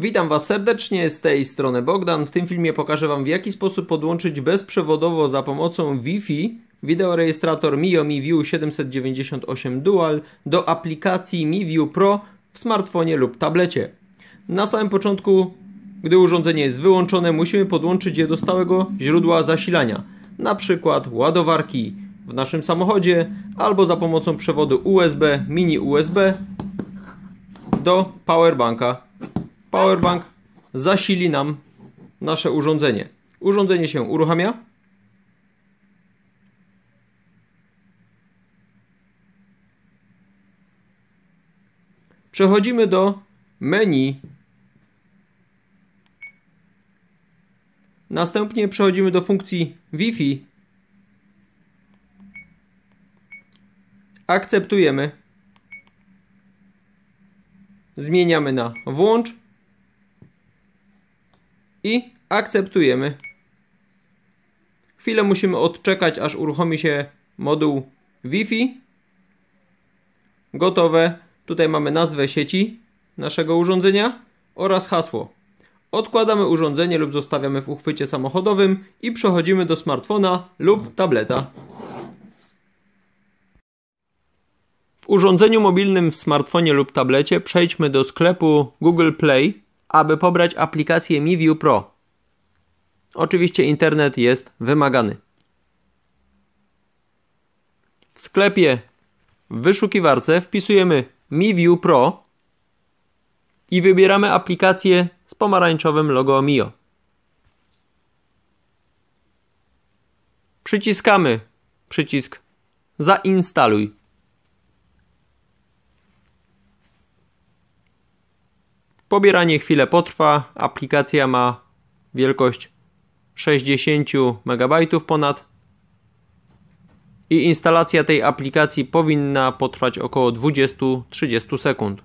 Witam Was serdecznie, z tej strony Bogdan. W tym filmie pokażę Wam w jaki sposób podłączyć bezprzewodowo za pomocą Wi-Fi wideorejestrator Mio View 798 Dual do aplikacji MiView Pro w smartfonie lub tablecie. Na samym początku, gdy urządzenie jest wyłączone, musimy podłączyć je do stałego źródła zasilania, na przykład ładowarki w naszym samochodzie albo za pomocą przewodu USB, mini USB do powerbanka powerbank zasili nam nasze urządzenie. Urządzenie się uruchamia. Przechodzimy do menu. Następnie przechodzimy do funkcji Wi-Fi. Akceptujemy. Zmieniamy na włącz i akceptujemy. Chwilę musimy odczekać, aż uruchomi się moduł Wi-Fi. Gotowe. Tutaj mamy nazwę sieci naszego urządzenia oraz hasło. Odkładamy urządzenie lub zostawiamy w uchwycie samochodowym i przechodzimy do smartfona lub tableta. W urządzeniu mobilnym w smartfonie lub tablecie przejdźmy do sklepu Google Play aby pobrać aplikację MiView Pro. Oczywiście internet jest wymagany. W sklepie w wyszukiwarce wpisujemy MiView Pro i wybieramy aplikację z pomarańczowym logo Mio. Przyciskamy przycisk zainstaluj. Pobieranie chwilę potrwa, aplikacja ma wielkość 60 MB ponad i instalacja tej aplikacji powinna potrwać około 20-30 sekund.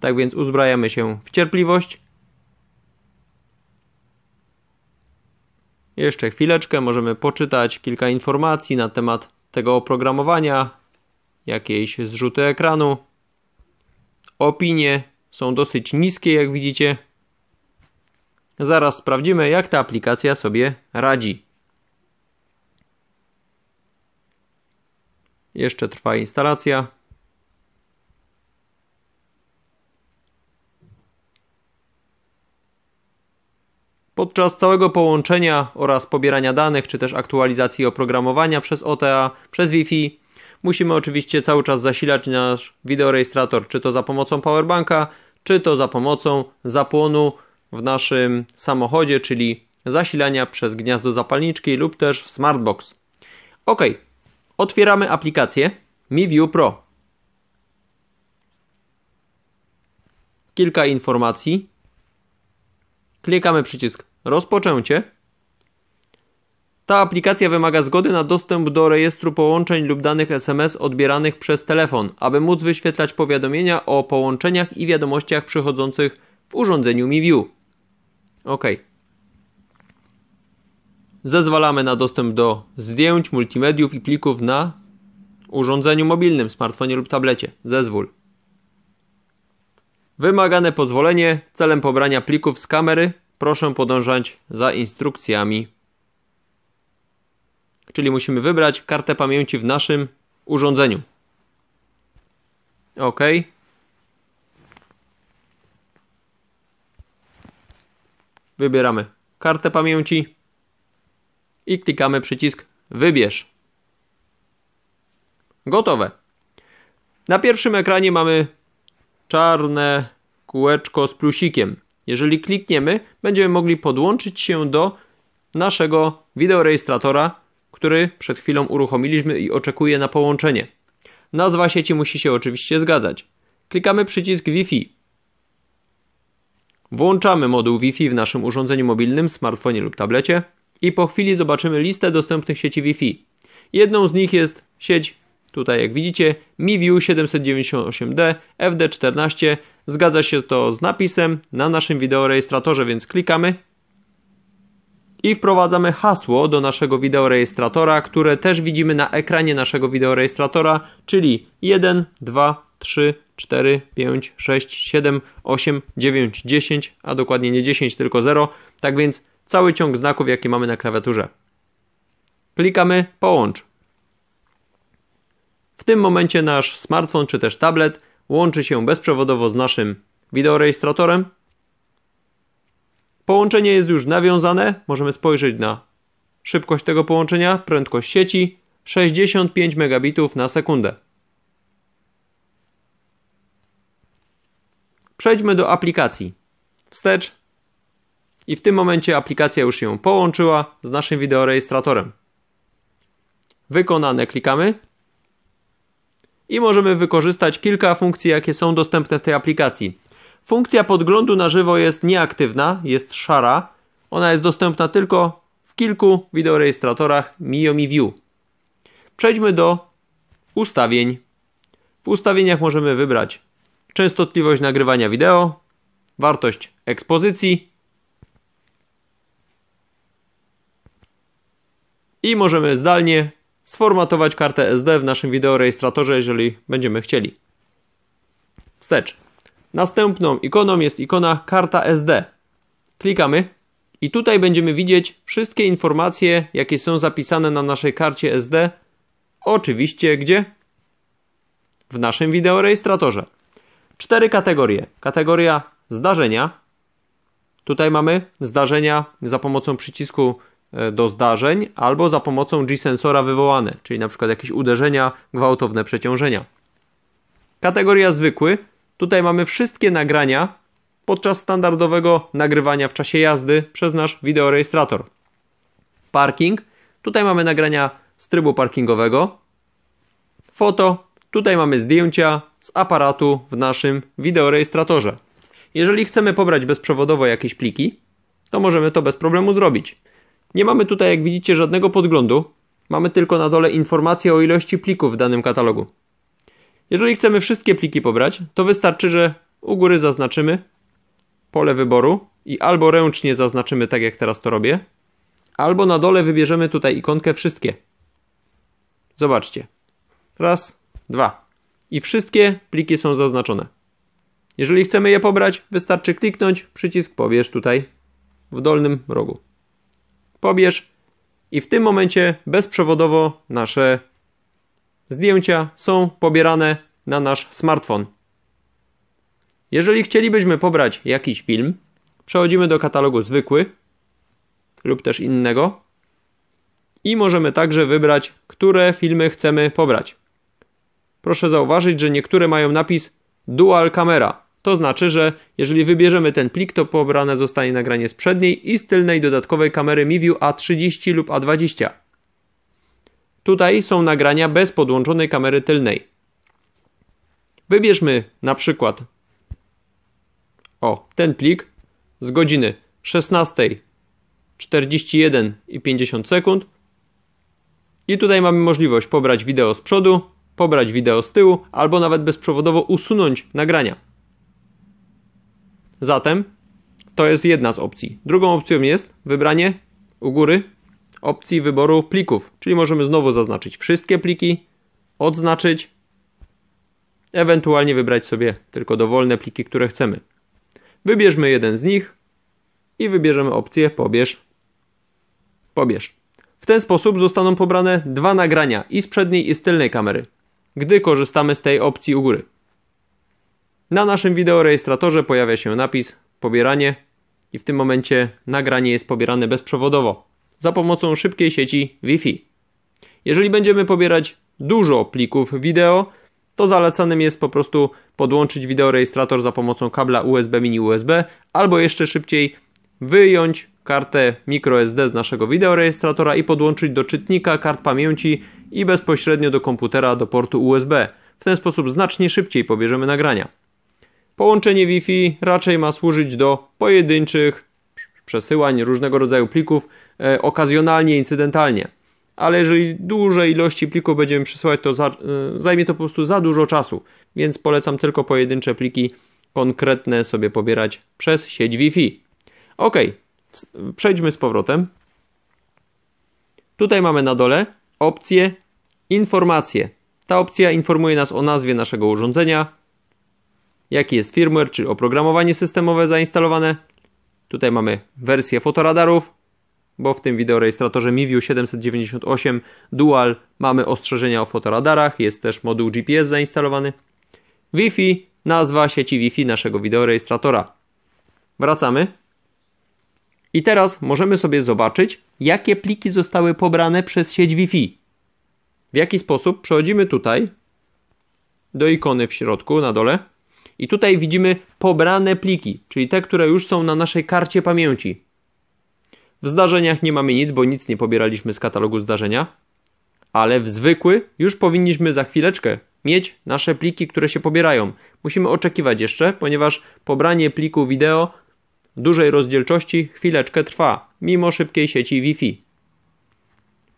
Tak więc uzbrajamy się w cierpliwość. Jeszcze chwileczkę możemy poczytać kilka informacji na temat tego oprogramowania, jakieś zrzuty ekranu, opinie są dosyć niskie, jak widzicie. Zaraz sprawdzimy, jak ta aplikacja sobie radzi. Jeszcze trwa instalacja. Podczas całego połączenia oraz pobierania danych czy też aktualizacji oprogramowania przez OTA, przez Wi-Fi Musimy oczywiście cały czas zasilać nasz wideorejestrator, czy to za pomocą powerbanka, czy to za pomocą zapłonu w naszym samochodzie, czyli zasilania przez gniazdo zapalniczki lub też smartbox. Ok, otwieramy aplikację MiView Pro. Kilka informacji. Klikamy przycisk rozpoczęcie. Ta aplikacja wymaga zgody na dostęp do rejestru połączeń lub danych SMS odbieranych przez telefon, aby móc wyświetlać powiadomienia o połączeniach i wiadomościach przychodzących w urządzeniu MiView. OK. Zezwalamy na dostęp do zdjęć, multimediów i plików na urządzeniu mobilnym, smartfonie lub tablecie. Zezwól. Wymagane pozwolenie celem pobrania plików z kamery. Proszę podążać za instrukcjami czyli musimy wybrać kartę pamięci w naszym urządzeniu. OK. Wybieramy kartę pamięci i klikamy przycisk Wybierz. Gotowe. Na pierwszym ekranie mamy czarne kółeczko z plusikiem. Jeżeli klikniemy, będziemy mogli podłączyć się do naszego wideorejestratora który przed chwilą uruchomiliśmy i oczekuje na połączenie. Nazwa sieci musi się oczywiście zgadzać. Klikamy przycisk Wi-Fi. Włączamy moduł Wi-Fi w naszym urządzeniu mobilnym, smartfonie lub tablecie i po chwili zobaczymy listę dostępnych sieci Wi-Fi. Jedną z nich jest sieć, tutaj jak widzicie, MiView 798D FD14. Zgadza się to z napisem na naszym wideorejestratorze, więc klikamy i wprowadzamy hasło do naszego wideorejestratora, które też widzimy na ekranie naszego wideorejestratora, czyli 1, 2, 3, 4, 5, 6, 7, 8, 9, 10, a dokładnie nie 10, tylko 0. Tak więc cały ciąg znaków, jaki mamy na klawiaturze. Klikamy połącz. W tym momencie nasz smartfon czy też tablet łączy się bezprzewodowo z naszym wideorejestratorem Połączenie jest już nawiązane, możemy spojrzeć na szybkość tego połączenia, prędkość sieci 65 megabitów na sekundę. Przejdźmy do aplikacji. Wstecz. I w tym momencie aplikacja już się połączyła z naszym wideorejestratorem. Wykonane klikamy. I możemy wykorzystać kilka funkcji, jakie są dostępne w tej aplikacji. Funkcja podglądu na żywo jest nieaktywna, jest szara. Ona jest dostępna tylko w kilku wideorejestratorach Miomi View. Przejdźmy do ustawień. W ustawieniach możemy wybrać częstotliwość nagrywania wideo, wartość ekspozycji i możemy zdalnie sformatować kartę SD w naszym wideorejestratorze, jeżeli będziemy chcieli. Wstecz. Następną ikoną jest ikona karta SD. Klikamy i tutaj będziemy widzieć wszystkie informacje, jakie są zapisane na naszej karcie SD. Oczywiście gdzie? W naszym wideorejestratorze. Cztery kategorie. Kategoria zdarzenia. Tutaj mamy zdarzenia za pomocą przycisku e, do zdarzeń albo za pomocą G-sensora wywołane, czyli na przykład jakieś uderzenia, gwałtowne przeciążenia. Kategoria zwykły Tutaj mamy wszystkie nagrania podczas standardowego nagrywania w czasie jazdy przez nasz wideorejestrator. Parking. Tutaj mamy nagrania z trybu parkingowego. Foto. Tutaj mamy zdjęcia z aparatu w naszym wideorejestratorze. Jeżeli chcemy pobrać bezprzewodowo jakieś pliki, to możemy to bez problemu zrobić. Nie mamy tutaj, jak widzicie, żadnego podglądu. Mamy tylko na dole informację o ilości plików w danym katalogu. Jeżeli chcemy wszystkie pliki pobrać, to wystarczy, że u góry zaznaczymy pole wyboru i albo ręcznie zaznaczymy tak jak teraz to robię, albo na dole wybierzemy tutaj ikonkę wszystkie. Zobaczcie. Raz, dwa. I wszystkie pliki są zaznaczone. Jeżeli chcemy je pobrać, wystarczy kliknąć przycisk pobierz tutaj w dolnym rogu. Pobierz i w tym momencie bezprzewodowo nasze Zdjęcia są pobierane na nasz smartfon. Jeżeli chcielibyśmy pobrać jakiś film, przechodzimy do katalogu zwykły lub też innego i możemy także wybrać, które filmy chcemy pobrać. Proszę zauważyć, że niektóre mają napis Dual Camera. To znaczy, że jeżeli wybierzemy ten plik, to pobrane zostanie nagranie z przedniej i z tylnej dodatkowej kamery MiView A30 lub A20. Tutaj są nagrania bez podłączonej kamery tylnej. Wybierzmy na przykład o ten plik z godziny 16:41 i 50 sekund. I tutaj mamy możliwość pobrać wideo z przodu, pobrać wideo z tyłu albo nawet bezprzewodowo usunąć nagrania. Zatem to jest jedna z opcji. Drugą opcją jest wybranie u góry opcji wyboru plików, czyli możemy znowu zaznaczyć wszystkie pliki, odznaczyć, ewentualnie wybrać sobie tylko dowolne pliki, które chcemy. Wybierzmy jeden z nich i wybierzemy opcję pobierz. Pobierz. W ten sposób zostaną pobrane dwa nagrania i z przedniej i z tylnej kamery, gdy korzystamy z tej opcji u góry. Na naszym wideorejestratorze pojawia się napis pobieranie i w tym momencie nagranie jest pobierane bezprzewodowo za pomocą szybkiej sieci Wi-Fi. Jeżeli będziemy pobierać dużo plików wideo, to zalecanym jest po prostu podłączyć wideorejestrator za pomocą kabla USB mini USB, albo jeszcze szybciej wyjąć kartę microSD z naszego wideorejestratora i podłączyć do czytnika kart pamięci i bezpośrednio do komputera do portu USB. W ten sposób znacznie szybciej pobierzemy nagrania. Połączenie Wi-Fi raczej ma służyć do pojedynczych przesyłań różnego rodzaju plików e, okazjonalnie, incydentalnie. Ale jeżeli duże ilości plików będziemy przesyłać, to za, e, zajmie to po prostu za dużo czasu, więc polecam tylko pojedyncze pliki konkretne sobie pobierać przez sieć Wi-Fi. Ok, przejdźmy z powrotem. Tutaj mamy na dole opcję informacje. Ta opcja informuje nas o nazwie naszego urządzenia, jaki jest firmware, czyli oprogramowanie systemowe zainstalowane, Tutaj mamy wersję fotoradarów, bo w tym wideorejestratorze MiView 798 Dual mamy ostrzeżenia o fotoradarach, jest też moduł GPS zainstalowany. Wi-Fi, nazwa sieci Wi-Fi naszego wideorejestratora. Wracamy. I teraz możemy sobie zobaczyć, jakie pliki zostały pobrane przez sieć Wi-Fi. W jaki sposób przechodzimy tutaj do ikony w środku na dole i tutaj widzimy pobrane pliki, czyli te, które już są na naszej karcie pamięci. W zdarzeniach nie mamy nic, bo nic nie pobieraliśmy z katalogu zdarzenia, ale w zwykły już powinniśmy za chwileczkę mieć nasze pliki, które się pobierają. Musimy oczekiwać jeszcze, ponieważ pobranie pliku wideo dużej rozdzielczości chwileczkę trwa, mimo szybkiej sieci Wi-Fi.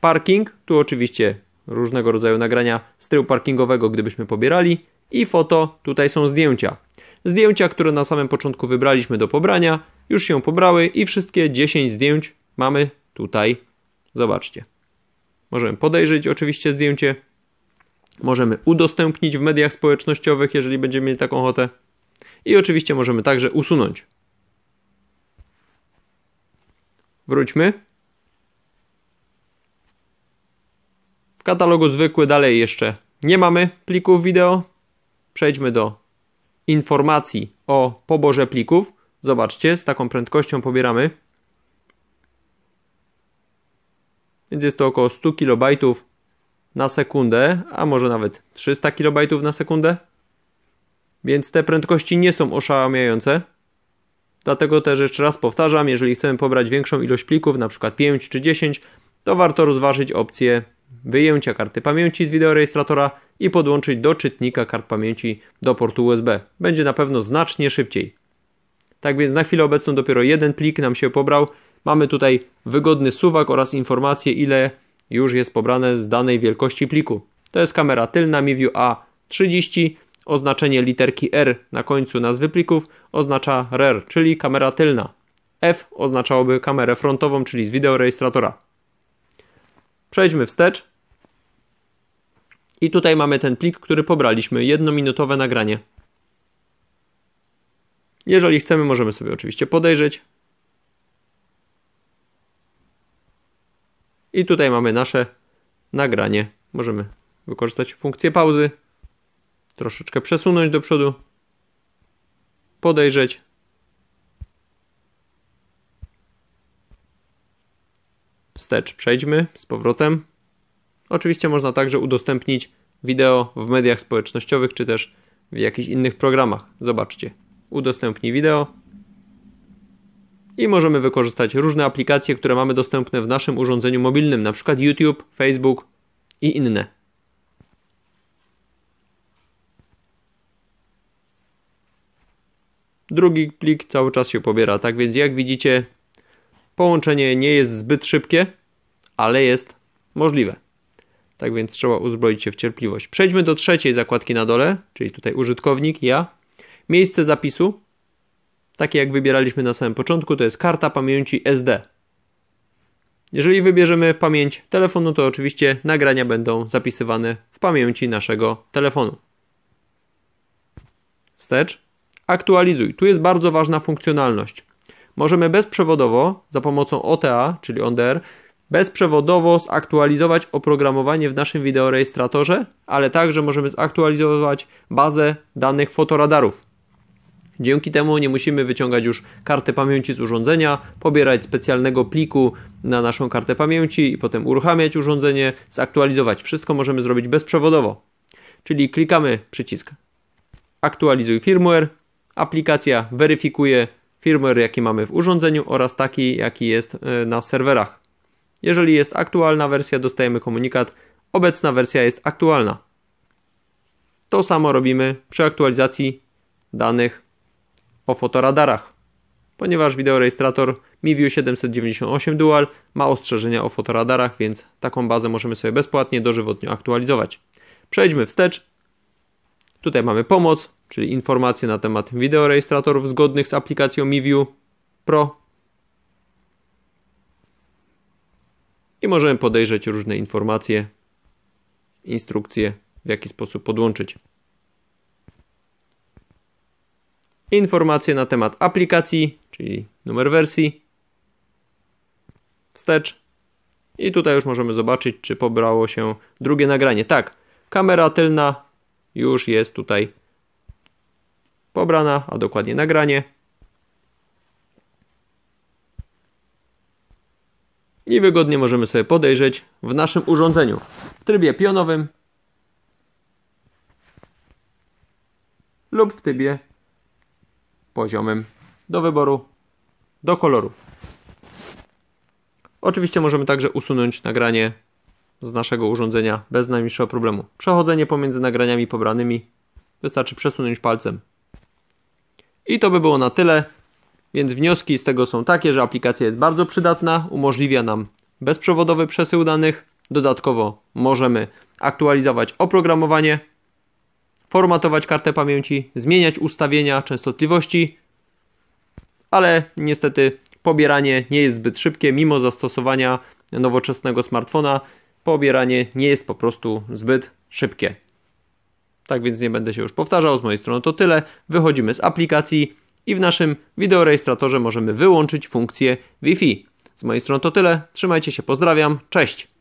Parking, tu oczywiście różnego rodzaju nagrania z tyłu parkingowego, gdybyśmy pobierali, i foto, tutaj są zdjęcia. Zdjęcia, które na samym początku wybraliśmy do pobrania, już się pobrały i wszystkie 10 zdjęć mamy tutaj. Zobaczcie. Możemy podejrzeć oczywiście zdjęcie. Możemy udostępnić w mediach społecznościowych, jeżeli będziemy mieli taką ochotę. I oczywiście możemy także usunąć. Wróćmy. W katalogu zwykły dalej jeszcze nie mamy plików wideo, Przejdźmy do informacji o poborze plików. Zobaczcie, z taką prędkością pobieramy. Więc jest to około 100 KB na sekundę, a może nawet 300 KB na sekundę. Więc te prędkości nie są oszałamiające. Dlatego też jeszcze raz powtarzam, jeżeli chcemy pobrać większą ilość plików, np. 5 czy 10, to warto rozważyć opcję wyjęcia karty pamięci z wideorejestratora i podłączyć do czytnika kart pamięci do portu USB. Będzie na pewno znacznie szybciej. Tak więc na chwilę obecną dopiero jeden plik nam się pobrał. Mamy tutaj wygodny suwak oraz informację ile już jest pobrane z danej wielkości pliku. To jest kamera tylna MiView A30. Oznaczenie literki R na końcu nazwy plików oznacza RER, czyli kamera tylna. F oznaczałoby kamerę frontową, czyli z wideorejestratora. Przejdźmy wstecz. I tutaj mamy ten plik, który pobraliśmy, jednominutowe nagranie. Jeżeli chcemy, możemy sobie oczywiście podejrzeć. I tutaj mamy nasze nagranie. Możemy wykorzystać funkcję pauzy, troszeczkę przesunąć do przodu, podejrzeć. Wstecz przejdźmy z powrotem. Oczywiście można także udostępnić wideo w mediach społecznościowych czy też w jakichś innych programach. Zobaczcie, udostępnij wideo i możemy wykorzystać różne aplikacje, które mamy dostępne w naszym urządzeniu mobilnym, np. YouTube, Facebook i inne. Drugi plik cały czas się pobiera, tak więc jak widzicie, połączenie nie jest zbyt szybkie, ale jest możliwe. Tak więc trzeba uzbroić się w cierpliwość. Przejdźmy do trzeciej zakładki na dole, czyli tutaj użytkownik, ja. Miejsce zapisu, takie jak wybieraliśmy na samym początku, to jest karta pamięci SD. Jeżeli wybierzemy pamięć telefonu, to oczywiście nagrania będą zapisywane w pamięci naszego telefonu. Wstecz. Aktualizuj. Tu jest bardzo ważna funkcjonalność. Możemy bezprzewodowo za pomocą OTA, czyli ONDR, bezprzewodowo zaktualizować oprogramowanie w naszym wideorejestratorze, ale także możemy zaktualizować bazę danych fotoradarów. Dzięki temu nie musimy wyciągać już karty pamięci z urządzenia, pobierać specjalnego pliku na naszą kartę pamięci i potem uruchamiać urządzenie, zaktualizować. Wszystko możemy zrobić bezprzewodowo. Czyli klikamy przycisk aktualizuj firmware, aplikacja weryfikuje firmware, jaki mamy w urządzeniu oraz taki, jaki jest e, na serwerach. Jeżeli jest aktualna wersja, dostajemy komunikat obecna wersja jest aktualna. To samo robimy przy aktualizacji danych o fotoradarach, ponieważ wideorejestrator MiView 798 Dual ma ostrzeżenia o fotoradarach, więc taką bazę możemy sobie bezpłatnie dożywotnio aktualizować. Przejdźmy wstecz. Tutaj mamy pomoc, czyli informacje na temat wideorejestratorów zgodnych z aplikacją MiView Pro i możemy podejrzeć różne informacje, instrukcje, w jaki sposób podłączyć. Informacje na temat aplikacji, czyli numer wersji, wstecz. I tutaj już możemy zobaczyć, czy pobrało się drugie nagranie. Tak, kamera tylna już jest tutaj pobrana, a dokładnie nagranie. i wygodnie możemy sobie podejrzeć w naszym urządzeniu w trybie pionowym lub w trybie poziomym do wyboru, do koloru. Oczywiście możemy także usunąć nagranie z naszego urządzenia bez najmniejszego problemu. Przechodzenie pomiędzy nagraniami pobranymi wystarczy przesunąć palcem. I to by było na tyle. Więc wnioski z tego są takie, że aplikacja jest bardzo przydatna, umożliwia nam bezprzewodowy przesył danych. Dodatkowo możemy aktualizować oprogramowanie, formatować kartę pamięci, zmieniać ustawienia częstotliwości, ale niestety pobieranie nie jest zbyt szybkie, mimo zastosowania nowoczesnego smartfona. Pobieranie nie jest po prostu zbyt szybkie. Tak więc nie będę się już powtarzał. Z mojej strony to tyle. Wychodzimy z aplikacji i w naszym wideorejestratorze możemy wyłączyć funkcję Wi-Fi. Z mojej strony to tyle. Trzymajcie się, pozdrawiam. Cześć.